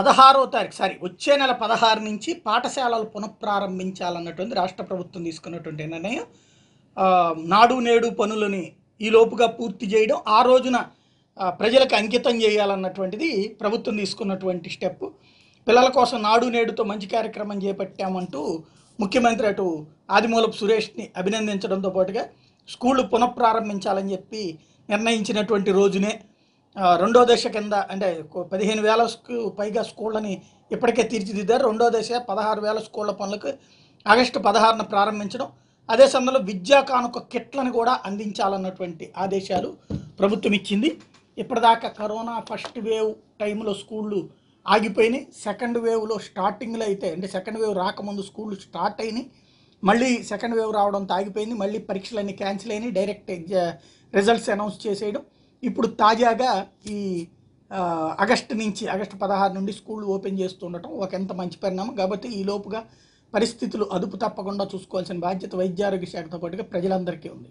పదహారో తారీఖు సారీ వచ్చే నెల పదహారు నుంచి పాఠశాలలు పునఃప్రారంభించాలన్నటువంటి రాష్ట్ర ప్రభుత్వం తీసుకున్నటువంటి నిర్ణయం నాడు నేడు పనులని ఈ లోపుగా పూర్తి చేయడం ఆ రోజున ప్రజలకు అంకితం చేయాలన్నటువంటిది ప్రభుత్వం తీసుకున్నటువంటి స్టెప్ పిల్లల కోసం నాడు నేడుతో మంచి కార్యక్రమం చేపట్టామంటూ ముఖ్యమంత్రి అటు ఆదిమూలపు సురేష్ని అభినందించడంతో పాటుగా స్కూళ్ళు పునఃప్రారంభించాలని చెప్పి నిర్ణయించినటువంటి రోజునే రెండో దశ కింద అంటే పదిహేను వేలకు పైగా స్కూళ్ళని ఇప్పటికే తీర్చిదిద్దారు రెండో దశ పదహారు వేల స్కూళ్ళ పనులకు ఆగస్టు పదహారున ప్రారంభించడం అదే సమయంలో విద్యా కానుక కిట్లను కూడా అందించాలన్నటువంటి ఆదేశాలు ప్రభుత్వం ఇచ్చింది ఇప్పటిదాకా కరోనా ఫస్ట్ వేవ్ టైంలో స్కూళ్ళు ఆగిపోయినాయి సెకండ్ వేవ్లో స్టార్టింగ్లో అయితే అంటే సెకండ్ వేవ్ రాకముందు స్కూళ్ళు స్టార్ట్ అయినాయి మళ్ళీ సెకండ్ వేవ్ రావడంతో ఆగిపోయింది మళ్ళీ పరీక్షలన్నీ క్యాన్సిల్ అయినాయి డైరెక్ట్ రిజల్ట్స్ అనౌన్స్ చేసేయడం ఇప్పుడు తాజాగా ఈ ఆగస్టు నుంచి ఆగస్టు పదహారు నుండి స్కూళ్ళు ఓపెన్ చేస్తుండటం ఒక ఎంత మంచి పరిణామం కాబట్టి ఈ లోపుగా పరిస్థితులు అదుపు తప్పకుండా చూసుకోవాల్సిన బాధ్యత వైద్యారోగ్య శాఖతో పాటుగా ప్రజలందరికీ ఉంది